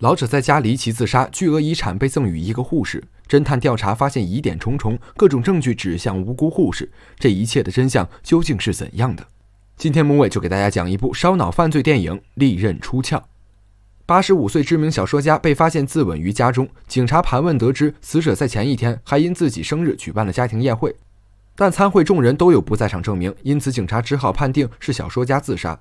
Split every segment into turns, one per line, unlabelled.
老者在家离奇自杀，巨额遗产被赠与一个护士。侦探调查发现疑点重重，各种证据指向无辜护士。这一切的真相究竟是怎样的？今天木伟就给大家讲一部烧脑犯罪电影《利刃出鞘》。八十五岁知名小说家被发现自刎于家中，警察盘问得知，死者在前一天还因自己生日举办了家庭宴会，但参会众人都有不在场证明，因此警察只好判定是小说家自杀。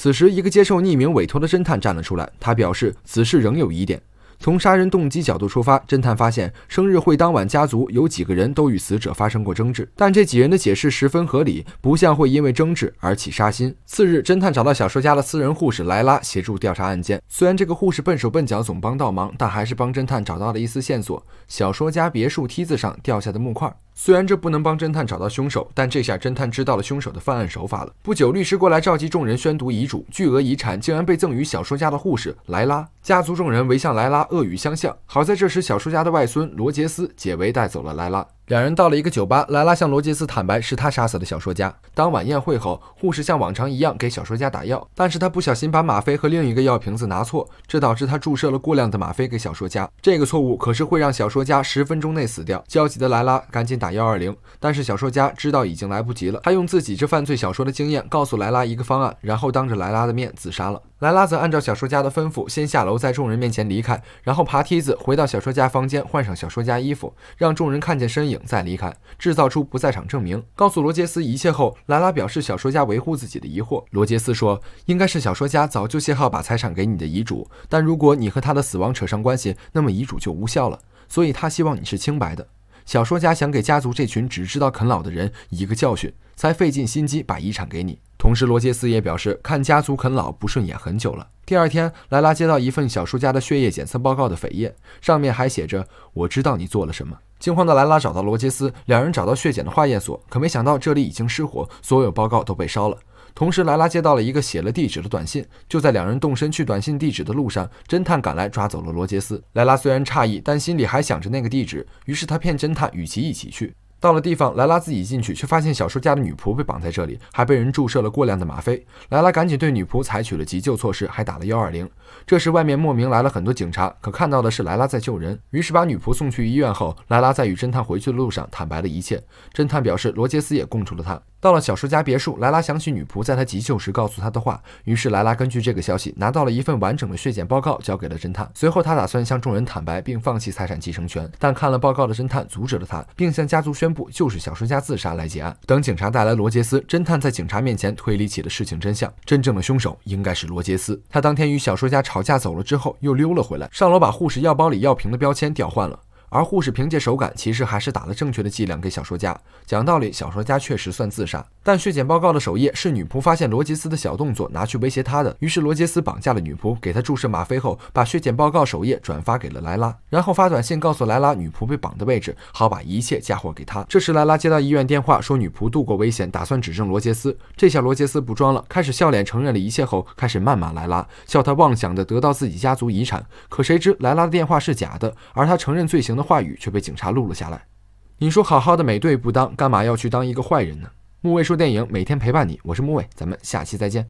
此时，一个接受匿名委托的侦探站了出来。他表示，此事仍有疑点。从杀人动机角度出发，侦探发现生日会当晚家族有几个人都与死者发生过争执，但这几人的解释十分合理，不像会因为争执而起杀心。次日，侦探找到小说家的私人护士莱拉协助调查案件。虽然这个护士笨手笨脚，总帮倒忙，但还是帮侦探找到了一丝线索：小说家别墅梯子上掉下的木块。虽然这不能帮侦探找到凶手，但这下侦探知道了凶手的犯案手法了。不久，律师过来召集众人宣读遗嘱，巨额遗产竟然被赠予小说家的护士莱拉。家族众人围向莱拉恶语相向，好在这时小说家的外孙罗杰斯解围带走了莱拉。两人到了一个酒吧，莱拉向罗杰斯坦白，是他杀死的小说家。当晚宴会后，护士像往常一样给小说家打药，但是他不小心把吗啡和另一个药瓶子拿错，这导致他注射了过量的吗啡给小说家。这个错误可是会让小说家十分钟内死掉。焦急的莱拉赶紧打幺二零，但是小说家知道已经来不及了，他用自己这犯罪小说的经验告诉莱拉一个方案，然后当着莱拉的面自杀了。莱拉则按照小说家的吩咐，先下楼，在众人面前离开，然后爬梯子回到小说家房间，换上小说家衣服，让众人看见身影再离开，制造出不在场证明。告诉罗杰斯一切后，莱拉表示小说家维护自己的疑惑。罗杰斯说：“应该是小说家早就写好把财产给你的遗嘱，但如果你和他的死亡扯上关系，那么遗嘱就无效了。所以他希望你是清白的。小说家想给家族这群只知道啃老的人一个教训，才费尽心机把遗产给你。”同时，罗杰斯也表示看家族啃老不顺眼很久了。第二天，莱拉接到一份小叔家的血液检测报告的扉页，上面还写着：“我知道你做了什么。”惊慌的莱拉找到罗杰斯，两人找到血检的化验所，可没想到这里已经失火，所有报告都被烧了。同时，莱拉接到了一个写了地址的短信。就在两人动身去短信地址的路上，侦探赶来抓走了罗杰斯。莱拉虽然诧异，但心里还想着那个地址，于是他骗侦探与其一起去。到了地方，莱拉自己进去，却发现小说家的女仆被绑在这里，还被人注射了过量的吗啡。莱拉赶紧对女仆采取了急救措施，还打了幺二零。这时，外面莫名来了很多警察，可看到的是莱拉在救人，于是把女仆送去医院后，莱拉在与侦探回去的路上坦白了一切。侦探表示，罗杰斯也供出了他。到了小说家别墅，莱拉想起女仆在她急救时告诉她的话，于是莱拉根据这个消息拿到了一份完整的血检报告，交给了侦探。随后，他打算向众人坦白并放弃财产继承权，但看了报告的侦探阻止了他，并向家族宣布就是小说家自杀来结案。等警察带来罗杰斯，侦探在警察面前推理起了事情真相，真正的凶手应该是罗杰斯。他当天与小说家吵架走了之后，又溜了回来，上楼把护士药包里药瓶的标签调换了。而护士凭借手感，其实还是打了正确的剂量给小说家。讲道理，小说家确实算自杀。但血检报告的首页是女仆发现罗杰斯的小动作，拿去威胁他的。于是罗杰斯绑架了女仆，给她注射吗啡后，把血检报告首页转发给了莱拉，然后发短信告诉莱拉女仆被绑的位置，好把一切嫁祸给他。这时莱拉接到医院电话，说女仆度过危险，打算指证罗杰斯。这下罗杰斯不装了，开始笑脸承认了一切，后开始谩骂莱拉，笑他妄想的得到自己家族遗产。可谁知莱拉的电话是假的，而他承认罪行的话语却被警察录了下来。你说好好的美队不当，干嘛要去当一个坏人呢？木卫说：“电影每天陪伴你，我是木卫，咱们下期再见。”